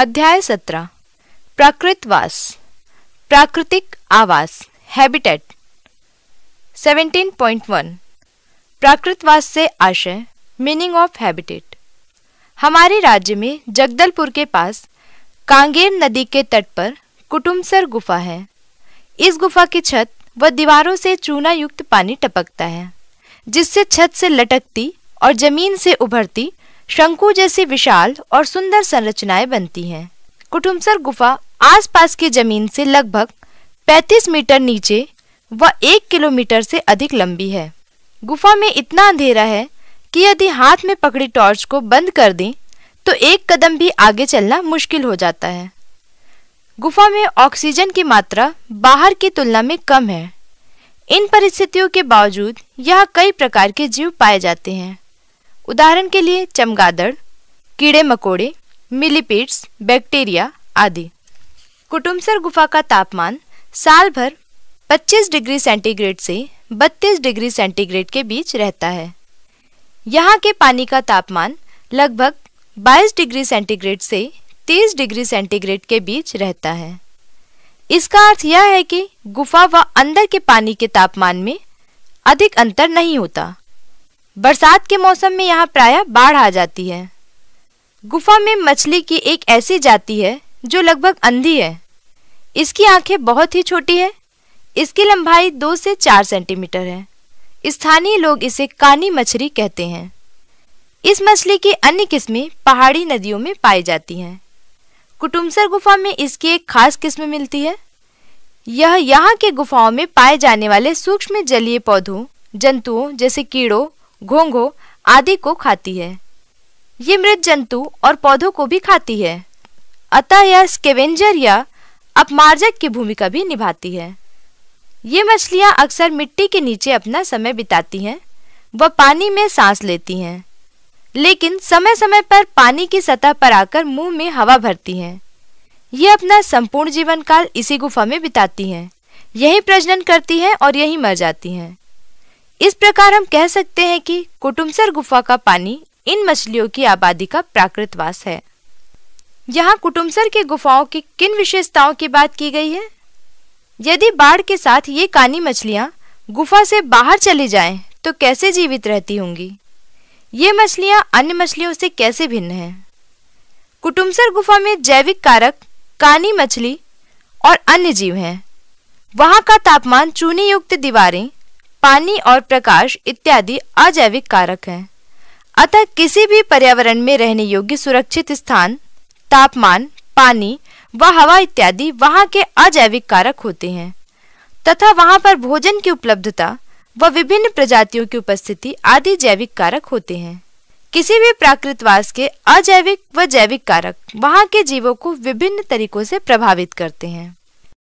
अध्याय सत्रह प्राकृतवास प्राकृतिक आवास हैबिटेट 17.1 प्राकृतवास से आशय मीनिंग ऑफ हैबिटेट हमारे राज्य में जगदलपुर के पास कांगेर नदी के तट पर कुटुमसर गुफा है इस गुफा की छत व दीवारों से चूना युक्त पानी टपकता है जिससे छत से लटकती और जमीन से उभरती शंकु जैसी विशाल और सुंदर संरचनाएं बनती हैं कुटुमसर गुफा आसपास की जमीन से लगभग 35 मीटर नीचे व एक किलोमीटर से अधिक लंबी है गुफा में इतना अंधेरा है कि यदि हाथ में पकड़ी टॉर्च को बंद कर दें तो एक कदम भी आगे चलना मुश्किल हो जाता है गुफा में ऑक्सीजन की मात्रा बाहर की तुलना में कम है इन परिस्थितियों के बावजूद यहाँ कई प्रकार के जीव पाए जाते हैं उदाहरण के लिए चमगादड़ कीड़े मकोड़े मिलीपीड्स बैक्टीरिया आदि कुटुमसर गुफा का तापमान साल भर 25 डिग्री सेंटीग्रेड से 32 डिग्री सेंटीग्रेड के बीच रहता है यहाँ के पानी का तापमान लगभग 22 डिग्री सेंटीग्रेड से 30 डिग्री सेंटीग्रेड के बीच रहता है इसका अर्थ यह है कि गुफा व अंदर के पानी के तापमान में अधिक अंतर नहीं होता बरसात के मौसम में यहाँ प्रायः बाढ़ आ जाती है गुफा में मछली की एक ऐसी जाति है जो लगभग अंधी है इसकी आंखें बहुत ही छोटी है इसकी लंबाई दो से चार सेंटीमीटर है स्थानीय लोग इसे कानी मछली कहते हैं इस मछली की अन्य किस्में पहाड़ी नदियों में पाई जाती हैं कुटुमसर गुफा में इसकी एक खास किस्म मिलती है यह यहाँ के गुफाओं में पाए जाने वाले सूक्ष्म जलीय पौधों जंतुओं जैसे कीड़ों घोंघो आदि को खाती है ये मृत जंतु और पौधों को भी खाती है अतः यह स्केवेंजर या अपमार्जक की भूमिका भी निभाती है ये मछलियाँ अक्सर मिट्टी के नीचे अपना समय बिताती हैं व पानी में सांस लेती हैं लेकिन समय समय पर पानी की सतह पर आकर मुंह में हवा भरती हैं ये अपना संपूर्ण जीवन काल इसी गुफा में बिताती हैं यही प्रजनन करती हैं और यही मर जाती हैं इस प्रकार हम कह सकते हैं कि कुटुमसर गुफा का पानी इन मछलियों की आबादी का प्राकृत वास है यहाँ कुटुमसर की गुफाओं की किन विशेषताओं की बात की गई है यदि बाढ़ के साथ ये कानी मछलियाँ गुफा से बाहर चली जाएं तो कैसे जीवित रहती होंगी ये मछलियाँ अन्य मछलियों से कैसे भिन्न हैं कुटुमसर गुफा में जैविक कारक कानी मछली और अन्य जीव हैं वहाँ का तापमान चूनी युक्त दीवारें पानी और प्रकाश इत्यादि अजैविक कारक हैं अतः किसी भी पर्यावरण में रहने योग्य सुरक्षित स्थान तापमान पानी व हवा इत्यादि वहाँ के अजैविक कारक होते हैं तथा वहाँ पर भोजन की उपलब्धता व विभिन्न प्रजातियों की उपस्थिति आदि जैविक कारक होते हैं किसी भी प्राकृतवास के अजैविक व जैविक कारक वहाँ के जीवों को विभिन्न तरीकों से प्रभावित करते हैं